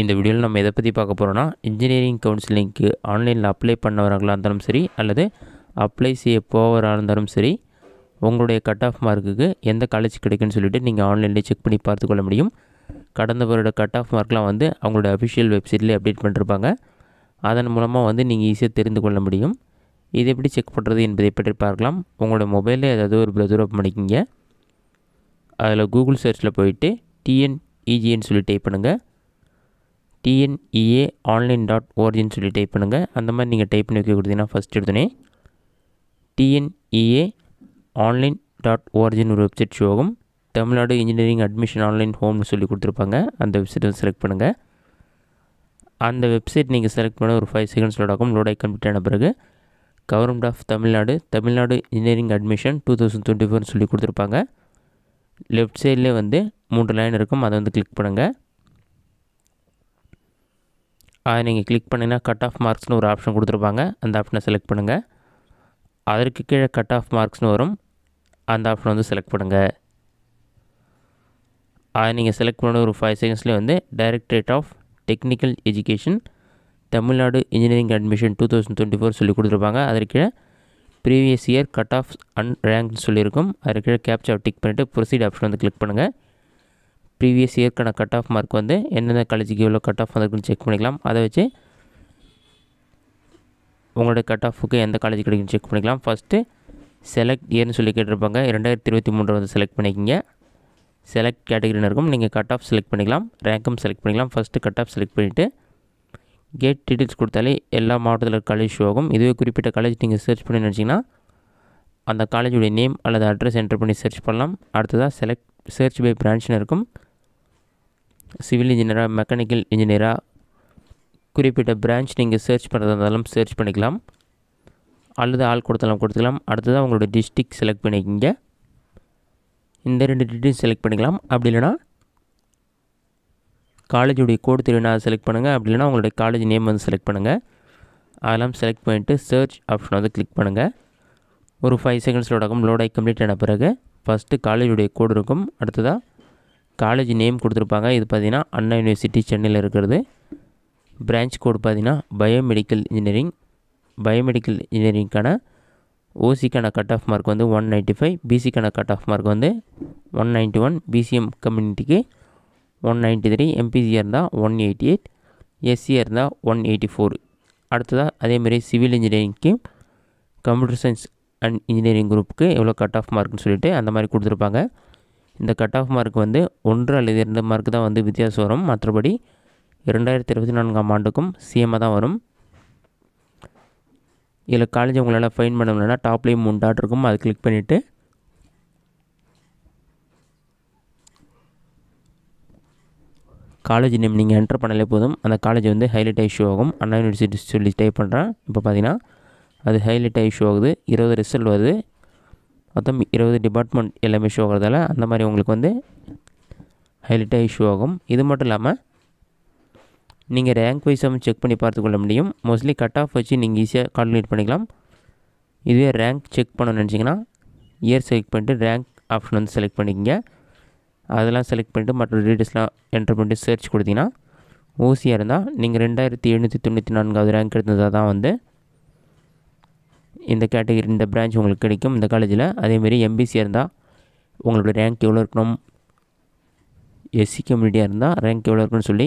இந்த வீடியோவில் நம்ம எதை பற்றி பார்க்க போகிறோன்னா இன்ஜினியரிங் கவுன்சிலிங்க்கு ஆன்லைனில் அப்ளை பண்ணவர்களாக இருந்தாலும் சரி அல்லது அப்ளை செய்ய போவராக இருந்தாலும் சரி உங்களுடைய கட் ஆஃப் மார்க்குக்கு எந்த காலேஜ் கிடைக்குன்னு சொல்லிவிட்டு நீங்கள் ஆன்லைன்லேயே செக் பண்ணி பார்த்துக்கொள்ள முடியும் கடந்த வருட கட் ஆஃப் மார்க்லாம் வந்து அவங்களோட அஃபிஷியல் வெப்சைட்லேயே அப்டேட் பண்ணிருப்பாங்க அதன் மூலமாக வந்து நீங்கள் ஈஸியாக தெரிந்து கொள்ள முடியும் இது எப்படி செக் பண்ணுறது என்பதை பற்றி பார்க்கலாம் உங்களோட மொபைலில் ஏதாவது ஒரு ப்ரௌசர் ஓப்பன் பண்ணிக்கிங்க அதில் கூகுள் சர்ச்சில் போயிட்டு டிஎன்இஜின்னு e சொல்லி டைப் பண்ணுங்கள் டிஎன்இஏ ஆன்லைன் டாட் ஓஆர்ஜின்னு சொல்லி டைப் பண்ணுங்கள் அந்த மாதிரி நீங்கள் டைப் பண்ணி வைக்க கொடுத்தீங்கன்னா ஃபஸ்ட் எடுத்துனே டிஎன்இஏ ஆன்லைன் டாட் ஓஆர்ஜின்னு ஒரு வெப்சைட் ஷோ ஆகும் தமிழ்நாடு இன்ஜினியரிங் அட்மிஷன் ஆன்லைன் ஹோம்னு சொல்லி கொடுத்துருப்பாங்க அந்த வெப்சைட்டை செலக்ட் பண்ணுங்கள் அந்த வெப்சைட் நீங்கள் செலக்ட் பண்ண ஒரு ஃபைவ் செகண்ட்ஸ் லோட் ஆகும் லோட் ஆகி கம்ப்ளீட் ஆன பிறகு government of Tamil Nadu Tamil Nadu engineering admission two thousand twenty ஃபோர்னு சொல்லி கொடுத்துருப்பாங்க லெஃப்ட் சைட்லேயே வந்து மூன்று லைன் இருக்கும் அதை வந்து கிளிக் பண்ணுங்கள் அதை நீங்கள் கிளிக் பண்ணிங்கன்னா கட் ஆஃப் மார்க்ஸ்னு ஒரு ஆப்ஷன் கொடுத்துருப்பாங்க அந்த ஆப்ஷனை செலக்ட் பண்ணுங்கள் அதற்கு கீழே கட் ஆஃப் மார்க்ஸ்னு வரும் அந்த ஆப்ஷன் வந்து செலக்ட் பண்ணுங்கள் அதை நீங்கள் செலக்ட் பண்ண ஒரு ஃபைவ் செகண்ட்ஸ்லேயே வந்து directorate of technical education Tamil Nadu engineering admission two thousand twenty four சொல்லி கொடுத்துருப்பாங்க அதற்கு previous year cut off and ரேங்க்னு சொல்லியிருக்கும் அதற்கு கேப்சா டிக் பண்ணிவிட்டு ப்ரொசீட் ஆப்ஷன் வந்து கிளிக் பண்ணுங்கள் ப்ரீவியஸ் இயர்க்கான கட் ஆஃப் மார்க் வந்து எந்தெந்த காலேஜுக்கு எவ்வளோ கட் ஆஃப் வந்திருக்குன்னு செக் பண்ணிக்கலாம் அதை வச்சு உங்களோட கட் ஆஃபுக்கு எந்த காலேஜ் கிடைக்குன்னு செக் பண்ணிக்கலாம் ஃபஸ்ட்டு செலக்ட் இயர்னு சொல்லி கேட்டிருப்பாங்க ரெண்டாயிரத்தி இருபத்தி மூன்று வந்து செலக்ட் பண்ணிக்கிங்க செலக்ட் கேட்டகரின்னு இருக்கும் நீங்கள் கட் ஆஃப் செலக்ட் பண்ணிக்கலாம் ரேங்க்கும் செலக்ட் பண்ணிக்கலாம் ஃபஸ்ட்டு கட் ஆஃப் செலக்ட் பண்ணிவிட்டு கேட் டீட்டெயில்ஸ் கொடுத்தாலே எல்லா மாவட்டத்தில் காலேஜ் ஷோ ஆகும் இதுவே குறிப்பிட்ட காலேஜ் நீங்கள் சர்ச் பண்ணி நினச்சிங்கன்னா அந்த காலேஜுடைய நேம் அல்லது அட்ரஸ் என்ட்ரு பண்ணி சர்ச் பண்ணலாம் அடுத்ததாக செலக்ட் சர்ச் பை பிரான்ச்னு இருக்கும் சிவில் இன்ஜினியராக மெக்கானிக்கல் இன்ஜினியராக குறிப்பிட்ட பிரான்ச் நீங்கள் சர்ச் பண்ணுறதா இருந்தாலும் சர்ச் பண்ணிக்கலாம் அல்லது ஆள் கொடுத்தாலும் கொடுத்துக்கலாம் அடுத்ததாக உங்களோட டிஸ்ட்ரிக் செலக்ட் பண்ணிக்கிங்க இந்த ரெண்டு டிஸ்ட்ரிக் செலக்ட் பண்ணிக்கலாம் அப்படி இல்லைனா காலேஜுடைய கோடு திருவிழா செலக்ட் பண்ணுங்கள் அப்படி இல்லைனா உங்களுடைய காலேஜ் நேம் வந்து செலக்ட் பண்ணுங்கள் அதெல்லாம் செலக்ட் பண்ணிவிட்டு சர்ச் ஆப்ஷன் வந்து கிளிக் பண்ணுங்கள் ஒரு ஃபைவ் செகண்ட்ஸ் லோடாகும் லோடாகி லோட் ஆகி கம்ப்ளீட் ஆன பிறகு ஃபஸ்ட்டு காலேஜுடைய கோடு இருக்கும் அடுத்ததாக காலேஜ் நேம் கொடுத்துருப்பாங்க இது பார்த்திங்கன்னா அண்ணா யூனிவர்சிட்டி சென்னையில் இருக்கிறது பிரான்ச் கோடு பார்த்திங்கன்னா பயோமெடிக்கல் இன்ஜினியரிங் பயோமெடிக்கல் இன்ஜினியரிங்க்கான ஓசிக்கான கட் ஆஃப் மார்க் வந்து ஒன் நைன்ட்டி ஃபைவ் பிசிக்கான கட் ஆஃப் மார்க் வந்து ஒன் நைன்ட்டி ஒன் பிசிஎம் கம்யூனிட்டிக்கு ஒன் நைன்ட்டி த்ரீ எம்பிசியாக இருந்தால் ஒன் எயிட்டி எயிட் எஸ்சியாக இருந்தால் ஒன் எயிட்டி ஃபோர் அடுத்ததாக அதேமாரி சிவில் இன்ஜினியரிங்க்கு கம்ப்யூட்டர் சயின்ஸ் அண்ட் இன்ஜினியரிங் குரூப்புக்கு எவ்வளோ கட் ஆஃப் மார்க்னு சொல்லிட்டு அந்த மாதிரி கொடுத்துருப்பாங்க இந்த கட் ஆஃப் மார்க் வந்து ஒன்று அல்லது இரண்டு மார்க் தான் வந்து வித்தியாசம் வரும் மற்றபடி இரண்டாயிரத்தி இருபத்தி நான்காம் ஆண்டுக்கும் சிஎம்மாக தான் வரும் இதில் காலேஜ் உங்களால் ஃபைன் பண்ண முடியலன்னா டாப்லேயும் மூணு டாட் இருக்கும் அதை கிளிக் பண்ணிவிட்டு காலேஜ் நேம் நீங்கள் என்டர் பண்ணலே போதும் அந்த காலேஜ் வந்து ஹைலைட் இஷ்யூ ஆகும் அண்ணா யூனிவர்சிட்டி சொல்லி டைப் பண்ணுறேன் இப்போ பார்த்தீங்கன்னா அது ஹைலைட்டாக இஷ்யூ ஆகுது இருபது ரிசல்ட் வருது மொத்தம் இருபது டிபார்ட்மெண்ட் எல்லாமே இஷ்யூ ஆகிறதால அந்த மாதிரி உங்களுக்கு வந்து ஹைலைட்டாக இஷ்யூ ஆகும் இது மட்டும் இல்லாமல் நீங்கள் ரேங்க் வைஸாகவும் செக் பண்ணி பார்த்துக்கொள்ள முடியும் மோஸ்ட்லி கட் ஆஃப் வச்சு நீங்கள் ஈஸியாக கால்குலேட் பண்ணிக்கலாம் இதுவே ரேங்க் செக் பண்ணணும்னு நினச்சிங்கன்னா இயர் செலக்ட் பண்ணிட்டு ரேங்க் ஆப்ஷன் வந்து செலக்ட் பண்ணிக்கோங்க அதெல்லாம் செலக்ட் பண்ணிட்டு மற்ற டீட்டெயில்ஸ்லாம் என்டர் பண்ணிட்டு சர்ச் கொடுத்தீங்கன்னா ஊசியாக இருந்தால் நீங்கள் ரெண்டாயிரத்தி எழுநூற்றி தொண்ணூற்றி நான்காவது ரேங்க் எடுத்ததாக தான் வந்து இந்த கேட்டகரி இந்த பிரான்ச் உங்களுக்கு கிடைக்கும் இந்த காலேஜில் அதேமாரி எம்பிசியாக இருந்தால் உங்களோட ரேங்க் எவ்வளோ இருக்கணும் எஸ்சி கம்யூனிட்டியாக இருந்தால் ரேங்க் எவ்வளோ இருக்குன்னு சொல்லி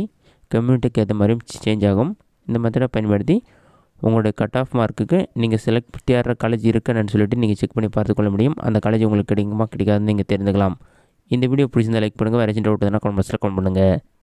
கம்யூனிட்டிக்கு ஏற்ற மாதிரியும் சேஞ்ச் ஆகும் இந்த மெத்தடை பயன்படுத்தி உங்களுடைய கட் ஆஃப் மார்க்குக்கு நீங்கள் செலக்ட் ஆடுற காலேஜ் இருக்குன்னு சொல்லிட்டு நீங்கள் செக் பண்ணி பார்த்துக்கொள்ள முடியும் அந்த காலேஜ் உங்களுக்கு கிடைக்குமா கிடைக்காதுன்னு நீங்கள் தெரிஞ்சுக்கலாம் இந்த வீடியோ பிடிச்சிருந்தால் லைக் பண்ணுங்கள் வேறு டவுட் எதுனா கமெண்ட்ஸில் கமெண்ட் பண்ணுங்கள்